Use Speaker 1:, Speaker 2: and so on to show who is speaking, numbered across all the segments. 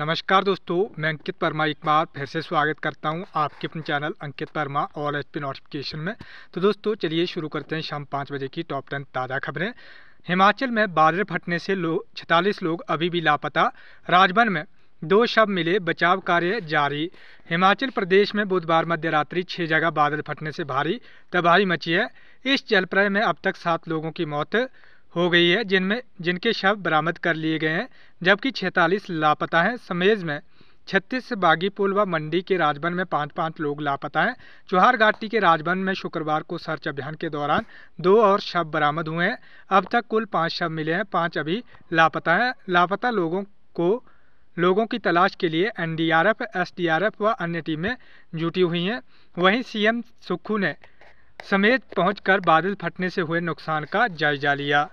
Speaker 1: नमस्कार दोस्तों मैं अंकित परमा एक बार फिर से स्वागत करता हूं आपके अपने channel Ankit Parma all H P notification में तो दोस्तों चलिए शुरू करते हैं शाम पाँच बजे की टॉप टेन ताज़ा खबरें हिमाचल में बादल फटने से लोग छतालीस लोग अभी भी लापता राजभवन में दो शव मिले बचाव कार्य जारी हिमाचल प्रदेश में बुधवार मध्य रात्रि छह जगह बादल फटने से भारी तबाही मची है इस जलप्रय में अब तक सात लोगों की मौत हो गई है जिनमें जिनके शव बरामद कर लिए गए हैं जबकि 46 लापता हैं समेज में छत्तीस बागी पुल व मंडी के राजभवन में पाँच पाँच लोग लापता हैं चौहार घाटी के राजभवन में शुक्रवार को सर्च अभियान के दौरान दो और शव बरामद हुए हैं अब तक कुल पाँच शव मिले हैं पाँच अभी लापता हैं लापता लोगों को लोगों की तलाश के लिए एनडीआरएफ, एसडीआरएफ व अन्य टीमें जुटी हुई हैं वहीं सीएम सुक्खू ने समेत पहुँच बादल फटने से हुए नुकसान का जायजा लिया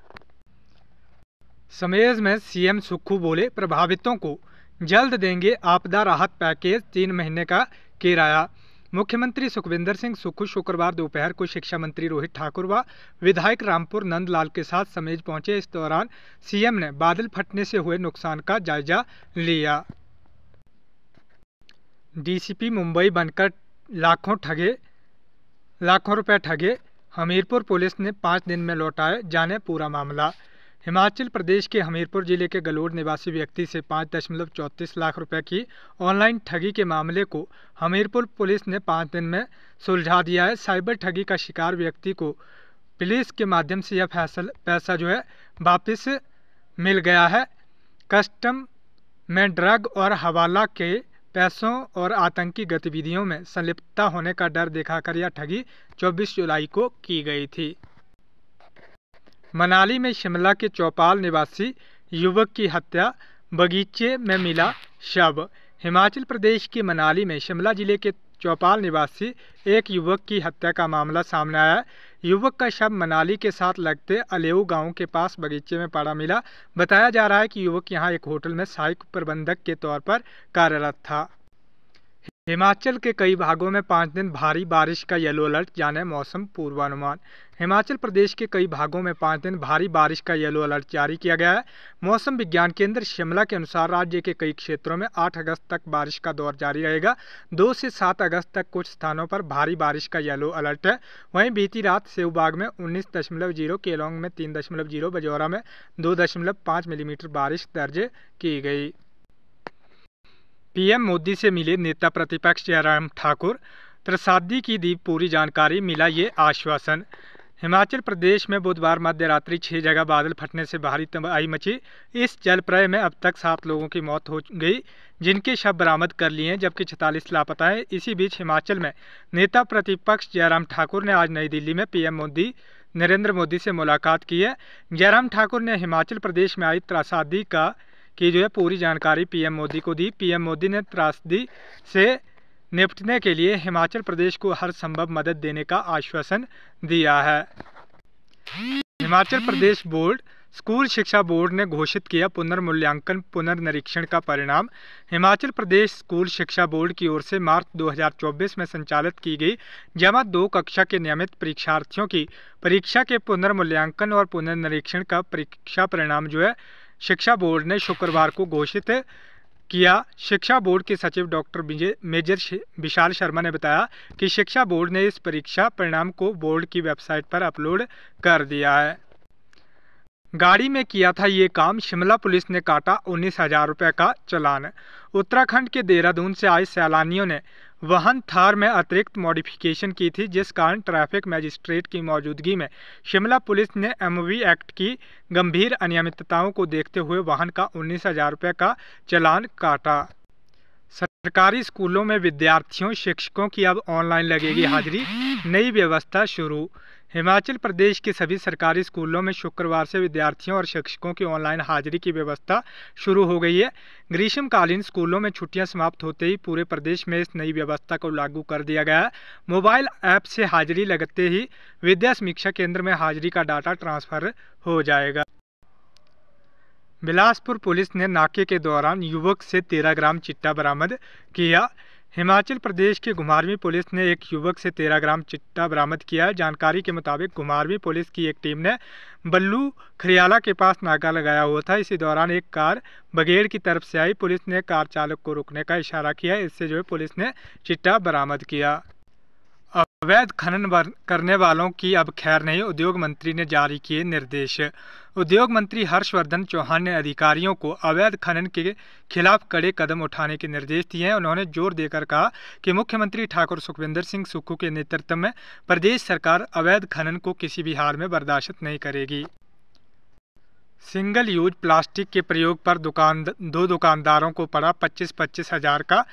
Speaker 1: समेज में सीएम सुक्खू बोले प्रभावितों को जल्द देंगे आपदा राहत पैकेज तीन महीने का किराया मुख्यमंत्री सुखविंदर सिंह सुक्खू शुक्रवार दोपहर को शिक्षा मंत्री रोहित ठाकुर व विधायक रामपुर नंदलाल के साथ समेज पहुंचे इस दौरान सीएम ने बादल फटने से हुए नुकसान का जायजा लिया डीसीपी मुंबई बनकर लाखों ठगे लाखों रुपए ठगे हमीरपुर पुलिस ने पाँच दिन में लौटाए जाने पूरा मामला हिमाचल प्रदेश के हमीरपुर जिले के गलोड निवासी व्यक्ति से पाँच दशमलव चौंतीस लाख रुपए की ऑनलाइन ठगी के मामले को हमीरपुर पुलिस ने पाँच दिन में सुलझा दिया है साइबर ठगी का शिकार व्यक्ति को पुलिस के माध्यम से यह फैसल पैसा जो है वापस मिल गया है कस्टम में ड्रग और हवाला के पैसों और आतंकी गतिविधियों में संलिप्तता होने का डर दिखाकर यह ठगी 24 जुलाई को की गई थी मनाली में शिमला के चौपाल निवासी युवक की हत्या बगीचे में मिला शव हिमाचल प्रदेश के मनाली में शिमला जिले के चौपाल निवासी एक युवक की हत्या का मामला सामने आया युवक का शव मनाली के साथ लगते अलेऊ गांव के पास बगीचे में पड़ा मिला बताया जा रहा है कि युवक यहां एक होटल में सहायक प्रबंधक के तौर पर कार्यरत था हिमाचल के कई भागों में पाँच दिन भारी बारिश का येलो अलर्ट जाने मौसम पूर्वानुमान हिमाचल प्रदेश के कई भागों में पाँच दिन भारी बारिश का येलो अलर्ट जारी किया गया है मौसम विज्ञान केंद्र शिमला के अनुसार राज्य के कई क्षेत्रों में 8 अगस्त तक बारिश का दौर जारी रहेगा 2 से 7 अगस्त तक कुछ स्थानों पर भारी बारिश का येलो अलर्ट है वहीं बीती रात सेवबाग में उन्नीस दशमलव जीरो केलोंग में तीन दशमलव जीरो बजौरा में दो दशमलव पाँच मिलीमीटर बारिश दर्ज की गई पीएम मोदी से मिले नेता प्रतिपक्ष जयराम ठाकुर त्रसादी की दी पूरी जानकारी मिला ये आश्वासन हिमाचल प्रदेश में बुधवार मध्य रात्रि जगह बादल फटने से भारी तबाही मची इस जलप्रय में अब तक सात लोगों की मौत हो गई जिनके शव बरामद कर लिए हैं जबकि छतालीस लापता हैं इसी बीच हिमाचल में नेता प्रतिपक्ष जयराम ठाकुर ने आज नई दिल्ली में पीएम मोदी नरेंद्र मोदी से मुलाकात की है जयराम ठाकुर ने हिमाचल प्रदेश में आई त्रासादी का की जो है पूरी जानकारी पीएम मोदी को दी पीएम मोदी ने त्रासदी से निपटने के लिए हिमाचल प्रदेश को हर संभव मदद देने का आश्वासन दिया है हिमाचल प्रदेश बोर्ड स्कूल शिक्षा बोर्ड ने घोषित किया पुनर्मूल्यांकन पुनर्निरीक्षण का परिणाम हिमाचल प्रदेश स्कूल शिक्षा बोर्ड की ओर से मार्च 2024 में संचालित की गई जमा दो कक्षा के नियमित परीक्षार्थियों की परीक्षा के पुनर्मूल्यांकन और पुनर्निरीक्षण का परीक्षा परिणाम जो है शिक्षा बोर्ड ने शुक्रवार को घोषित किया शिक्षा बोर्ड के सचिव डॉक्टर मेजर विशाल शर्मा ने बताया कि शिक्षा बोर्ड ने इस परीक्षा परिणाम को बोर्ड की वेबसाइट पर अपलोड कर दिया है गाड़ी में किया था ये काम शिमला पुलिस ने काटा उन्नीस हजार रुपये का चलान उत्तराखंड के देहरादून से आए सैलानियों ने वाहन थार में अतिरिक्त मॉडिफिकेशन की थी जिस कारण ट्रैफिक मजिस्ट्रेट की मौजूदगी में शिमला पुलिस ने एमवी एक्ट की गंभीर अनियमितताओं को देखते हुए वाहन का उन्नीस हज़ार रुपये का चलान काटा सरकारी स्कूलों में विद्यार्थियों शिक्षकों की अब ऑनलाइन लगेगी हाजिरी नई व्यवस्था शुरू हिमाचल प्रदेश के सभी सरकारी स्कूलों में शुक्रवार से विद्यार्थियों और शिक्षकों की ऑनलाइन हाजिरी की व्यवस्था शुरू हो गई है ग्रीष्मकालीन स्कूलों में छुट्टियां समाप्त होते ही पूरे प्रदेश में इस नई व्यवस्था को लागू कर दिया गया है मोबाइल ऐप से हाजिरी लगते ही विद्या समीक्षा केंद्र में हाजिरी का डाटा ट्रांसफर हो जाएगा बिलासपुर पुलिस ने नाके के दौरान युवक से तेरह ग्राम चिट्टा बरामद किया हिमाचल प्रदेश की घुमारवीं पुलिस ने एक युवक से तेरह ग्राम चिट्टा बरामद किया है जानकारी के मुताबिक घुमारवीं पुलिस की एक टीम ने बल्लू खरियाला के पास नाका लगाया हुआ था इसी दौरान एक कार बगेड़ की तरफ से आई पुलिस ने कार चालक को रुकने का इशारा किया इससे जो है पुलिस ने चिट्टा बरामद किया अवैध खनन करने वालों की अब खैर नहीं उद्योग मंत्री ने जारी किए निर्देश उद्योग मंत्री हर्षवर्धन चौहान ने अधिकारियों को अवैध खनन के खिलाफ कड़े कदम उठाने के निर्देश दिए हैं उन्होंने जोर देकर कहा कि मुख्यमंत्री ठाकुर सुखविंदर सिंह सुक्खू के नेतृत्व में प्रदेश सरकार अवैध खनन को किसी भी हाल में बर्दाश्त नहीं करेगी सिंगल यूज प्लास्टिक के प्रयोग पर दुकान दो दुकानदारों को पड़ा पच्चीस पच्चीस हजार का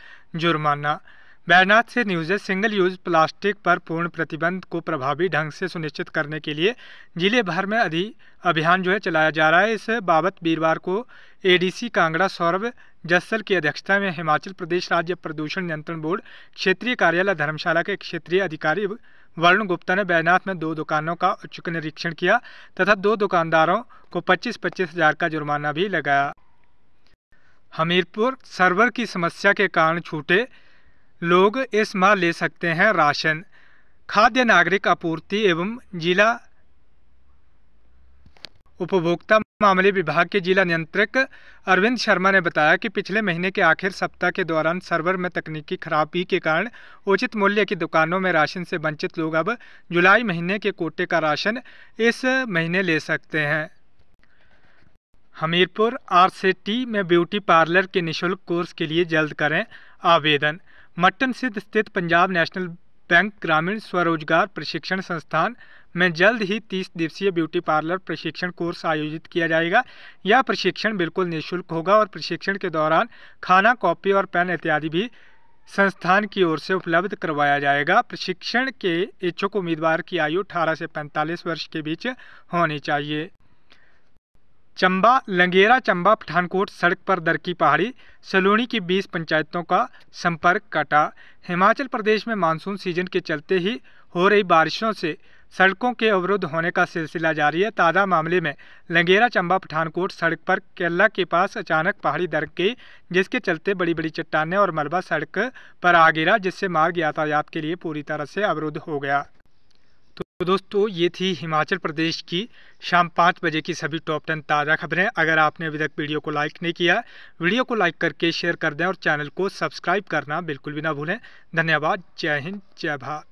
Speaker 1: जुर्माना बैरनाथ से न्यूज है सिंगल यूज प्लास्टिक पर पूर्ण प्रतिबंध को प्रभावी ढंग से सुनिश्चित करने के लिए जिले भर में अधि अभियान जो है चलाया जा रहा है इस बाबत वीरवार को एडीसी कांगड़ा सौरभ जस्सल की अध्यक्षता में हिमाचल प्रदेश राज्य प्रदूषण नियंत्रण बोर्ड क्षेत्रीय कार्यालय धर्मशाला के क्षेत्रीय अधिकारी वरुण गुप्ता ने बैनाथ में दो दुकानों का उच्च निरीक्षण किया तथा दो दुकानदारों को पच्चीस पच्चीस हजार का जुर्माना भी लगाया हमीरपुर सर्वर की समस्या के कारण छूटे लोग इस माह ले सकते हैं राशन खाद्य नागरिक आपूर्ति एवं जिला उपभोक्ता मामले विभाग के जिला नियंत्रक अरविंद शर्मा ने बताया कि पिछले महीने के आखिर सप्ताह के दौरान सर्वर में तकनीकी खराबी के कारण उचित मूल्य की दुकानों में राशन से वंचित लोग अब जुलाई महीने के कोटे का राशन इस महीने ले सकते हैं हमीरपुर आर में ब्यूटी पार्लर के निशुल्क कोर्स के लिए जल्द करें आवेदन मट्टन सिद्ध स्थित पंजाब नेशनल बैंक ग्रामीण स्वरोजगार प्रशिक्षण संस्थान में जल्द ही 30 दिवसीय ब्यूटी पार्लर प्रशिक्षण कोर्स आयोजित किया जाएगा यह प्रशिक्षण बिल्कुल निःशुल्क होगा और प्रशिक्षण के दौरान खाना कॉपी और पेन इत्यादि भी संस्थान की ओर से उपलब्ध करवाया जाएगा प्रशिक्षण के इच्छुक उम्मीदवार की आयु 18 से 45 वर्ष के बीच होनी चाहिए चंबा लंगेरा चंबा पठानकोट सड़क पर दरकी पहाड़ी सलोनी की 20 पंचायतों का संपर्क कटा हिमाचल प्रदेश में मानसून सीजन के चलते ही हो रही बारिशों से सड़कों के अवरुद्ध होने का सिलसिला जारी है ताज़ा मामले में लंगेरा चंबा पठानकोट सड़क पर केरला के पास अचानक पहाड़ी दर गई जिसके चलते बड़ी बड़ी चट्टाने और मलबा सड़क पर आ गिरा जिससे मार्ग यातायात के लिए पूरी तरह से अवरुद्ध हो गया तो दोस्तों ये थी हिमाचल प्रदेश की शाम पाँच बजे की सभी टॉप टेन ताज़ा खबरें अगर आपने अभी तक वीडियो को लाइक नहीं किया वीडियो को लाइक करके शेयर कर दें और चैनल को सब्सक्राइब करना बिल्कुल भी ना भूलें धन्यवाद जय हिंद जय भारत